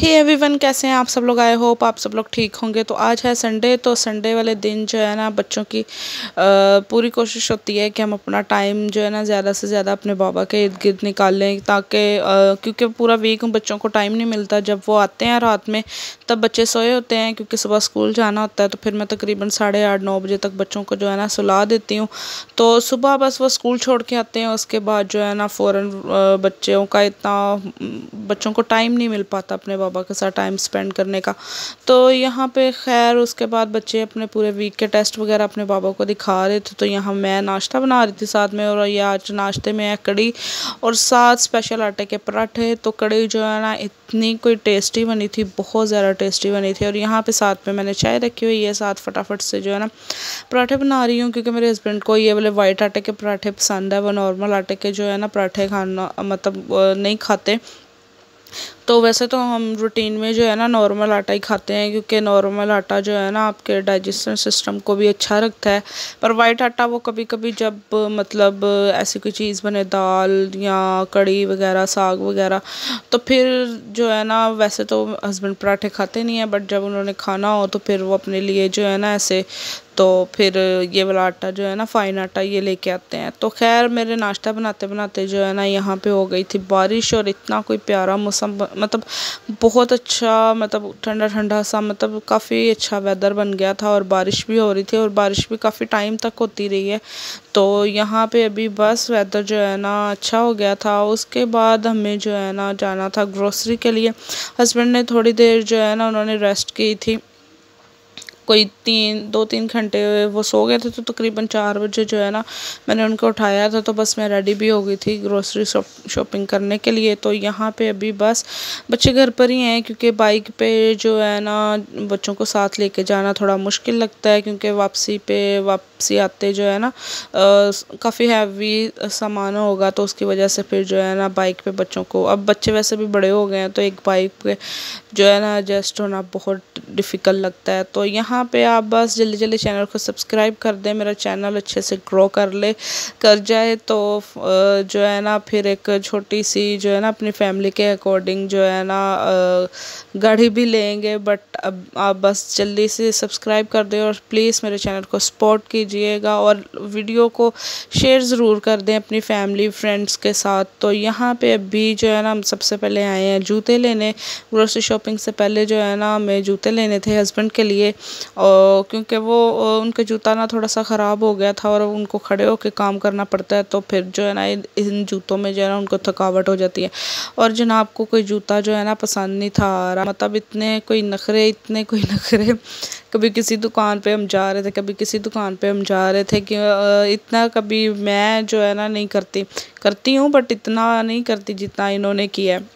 हे hey everyone कैसे हैं आप सब लोग आए होप आप सब लोग ठीक होंगे तो आज है संडे तो संडे वाले दिन जो है ना बच्चों की आ, पूरी कोशिश होती है कि हम अपना टाइम जो है ना ज़्यादा से ज़्यादा अपने बाबा के इर्द गिर्द निकाल लें ताकि क्योंकि पूरा वीक बच्चों को टाइम नहीं मिलता जब वो आते हैं रात में तब बच्चे सोए होते हैं क्योंकि सुबह स्कूल जाना होता है तो फिर मैं तकरीबन साढ़े आठ नौ बजे तक बच्चों को जो है ना सुला देती हूँ तो सुबह बस वो स्कूल छोड़ के आते हैं उसके बाद जो है ना फ़ौर बच्चों का इतना बच्चों को टाइम नहीं मिल पाता अपने बाबा के साथ टाइम स्पेंड करने का तो यहाँ पे खैर उसके बाद बच्चे अपने पूरे वीक के टेस्ट वगैरह अपने बाबा को दिखा रहे थे तो यहाँ मैं नाश्ता बना रही थी साथ में और ये आज नाश्ते में है कड़ी और साथ स्पेशल आटे के पराठे तो कड़ी जो है ना इतनी कोई टेस्टी बनी थी बहुत ज़्यादा टेस्टी बनी थी और यहाँ पर साथ में मैंने चाय रखी हुई है साथ फटाफट से जो है ना पराठे बना रही हूँ क्योंकि मेरे हस्बैंड को ये बोले वाइट आटे के पराठे पसंद है वो नॉर्मल आटे के जो है ना पराठे खाना मतलब नहीं खाते तो वैसे तो हम रूटीन में जो है ना नॉर्मल आटा ही खाते हैं क्योंकि नॉर्मल आटा जो है ना आपके डाइजेशन सिस्टम को भी अच्छा रखता है पर वाइट आटा वो कभी कभी जब मतलब ऐसी कोई चीज़ बने दाल या कड़ी वगैरह साग वगैरह तो फिर जो है ना वैसे तो हस्बैंड पराठे खाते नहीं हैं बट जब उन्होंने खाना हो तो फिर वो अपने लिए जो है ना ऐसे तो फिर ये वाला आटा जो है ना फ़ाइन आटा ये लेके आते हैं तो खैर मेरे नाश्ता बनाते बनाते जो है ना यहाँ पे हो गई थी बारिश और इतना कोई प्यारा मौसम मतलब बहुत अच्छा मतलब ठंडा ठंडा सा मतलब काफ़ी अच्छा वेदर बन गया था और बारिश भी हो रही थी और बारिश भी काफ़ी टाइम तक होती रही है तो यहाँ पर अभी बस वेदर जो है ना अच्छा हो गया था उसके बाद हमें जो है ना जाना था ग्रोसरी के लिए हस्बैंड ने थोड़ी देर जो है ना उन्होंने रेस्ट की थी कोई तीन दो तीन घंटे वो सो गए थे तो तकरीबन चार बजे जो है ना मैंने उनको उठाया था तो बस मैं रेडी भी हो गई थी ग्रोसरी शॉपिंग करने के लिए तो यहाँ पे अभी बस बच्चे घर पर ही हैं क्योंकि बाइक पे जो है ना बच्चों को साथ लेके जाना थोड़ा मुश्किल लगता है क्योंकि वापसी पे वापसी आते जो है ना काफ़ी हैवी सामान होगा तो उसकी वजह से फिर जो है ना बाइक पर बच्चों को अब बच्चे वैसे भी बड़े हो गए हैं तो एक बाइक पे जो है ना एडजस्ट होना बहुत डिफ़िकल्ट लगता है तो यहाँ यहाँ पे आप बस जल्दी जल्दी चैनल को सब्सक्राइब कर दें मेरा चैनल अच्छे से ग्रो कर ले कर जाए तो जो है ना फिर एक छोटी सी जो है ना अपनी फैमिली के अकॉर्डिंग जो है ना गाड़ी भी लेंगे बट अब आप बस जल्दी से सब्सक्राइब कर दें और प्लीज़ मेरे चैनल को सपोर्ट कीजिएगा और वीडियो को शेयर ज़रूर कर दें अपनी फैमिली फ्रेंड्स के साथ तो यहाँ पर अभी जो है ना हम सबसे पहले आए हैं जूते लेने ग्रोसरी शॉपिंग से पहले जो है ना हमें जूते लेने थे हस्बैंड के लिए और क्योंकि वो उनका जूता ना थोड़ा सा ख़राब हो गया था और उनको खड़े होकर काम करना पड़ता है तो फिर जो है ना इन जूतों में जो है ना उनको थकावट हो जाती है और जो ना आपको कोई जूता जो है ना पसंद नहीं था आ रहा मतलब इतने कोई नखरे इतने कोई नखरे कभी किसी दुकान पे हम जा रहे थे कभी किसी दुकान पे हम जा रहे थे कि इतना कभी मैं जो है ना नहीं करती करती हूँ बट इतना नहीं करती जितना इन्होंने किया है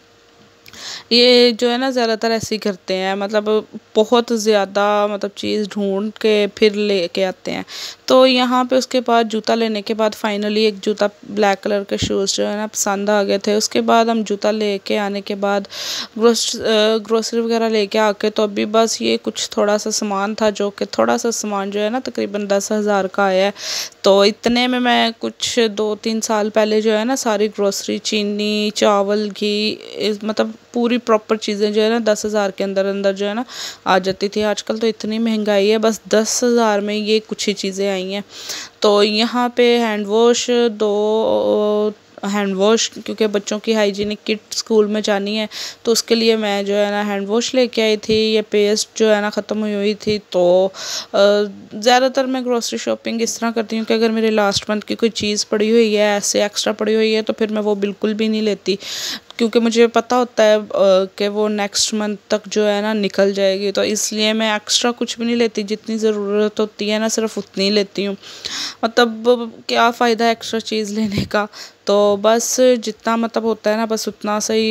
ये जो है ना ज़्यादातर ऐसे ही करते हैं मतलब बहुत ज़्यादा मतलब चीज़ ढूंढ के फिर लेके आते हैं तो यहाँ पे उसके बाद जूता लेने के बाद फाइनली एक जूता ब्लैक कलर के शूज़ जो है ना पसंद आ गए थे उसके बाद हम जूता लेके आने के बाद ग्रोस ग्रोसरी वगैरह लेके आके तो अभी बस ये कुछ थोड़ा सा सामान था जो कि थोड़ा सा सामान जो है ना तकरीबन दस हज़ार का आया है तो इतने में मैं कुछ दो तीन साल पहले जो है ना सारी ग्रोसरी चीनी चावल घी मतलब पूरी प्रॉपर चीज़ें जो है ना दस हज़ार के अंदर अंदर जो है ना आ जाती थी आजकल तो इतनी महंगाई है बस दस हज़ार में ये कुछ ही चीज़ें आई आई हैं तो यहाँ पे हैंड वॉश दो हैंड वॉश क्योंकि बच्चों की हाइजीनिक किट स्कूल में जानी है तो उसके लिए मैं जो है ना हैंड वॉश लेके आई थी ये पेस्ट जो है ना ख़त्म हुई हुई थी तो ज़्यादातर मैं ग्रॉसरी शॉपिंग इस तरह करती हूँ कि अगर मेरे लास्ट मंथ की कोई चीज़ पड़ी हुई है ऐसे एक्स्ट्रा पड़ी हुई है तो फिर मैं वो बिल्कुल भी नहीं लेती क्योंकि मुझे पता होता है कि वो नेक्स्ट मंथ तक जो है ना निकल जाएगी तो इसलिए मैं एक्स्ट्रा कुछ भी नहीं लेती जितनी ज़रूरत होती है ना सिर्फ उतनी लेती हूँ मतलब क्या फ़ायदा एक्स्ट्रा चीज़ लेने का तो बस जितना मतलब होता है ना बस उतना सही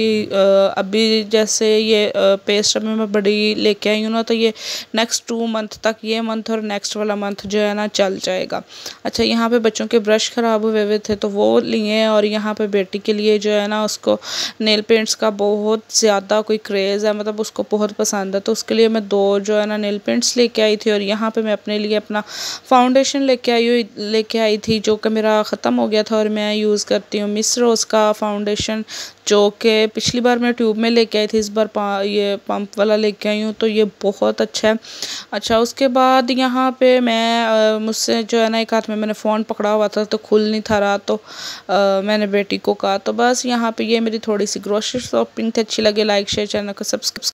अभी जैसे ये पेस्ट अभी मैं बड़ी लेके आई हूँ ना तो ये नेक्स्ट टू मंथ तक ये मंथ और नेक्स्ट वाला मंथ जो है ना चल जाएगा अच्छा यहाँ पे बच्चों के ब्रश ख़राब हुए हुए थे तो वो लिए और यहाँ पे बेटी के लिए जो है ना उसको नेल पेंट्स का बहुत ज़्यादा कोई क्रेज़ है मतलब उसको बहुत पसंद है तो उसके लिए मैं दो जो है ना नेल पेंट्स लेके आई थी और यहाँ पर मैं अपने लिए अपना फाउंडेशन ले आई हुई लेके आई थी जो कि मेरा ख़त्म हो गया था और मैं यूज़ कर करती हूँ मिस रोज़ का फाउंडेशन जो कि पिछली बार मैं ट्यूब में लेके आई थी इस बार ये पंप वाला लेके आई हूँ तो ये बहुत अच्छा है अच्छा उसके बाद यहाँ पे मैं मुझसे जो है ना एक हाथ में मैंने फ़ोन पकड़ा हुआ था तो खुल नहीं था रहा तो आ, मैंने बेटी को कहा तो बस यहाँ पे ये मेरी थोड़ी सी ग्रोसरी शॉपिंग थी अच्छी लगे लाइक शेयर चैनल को सब्सक्राइब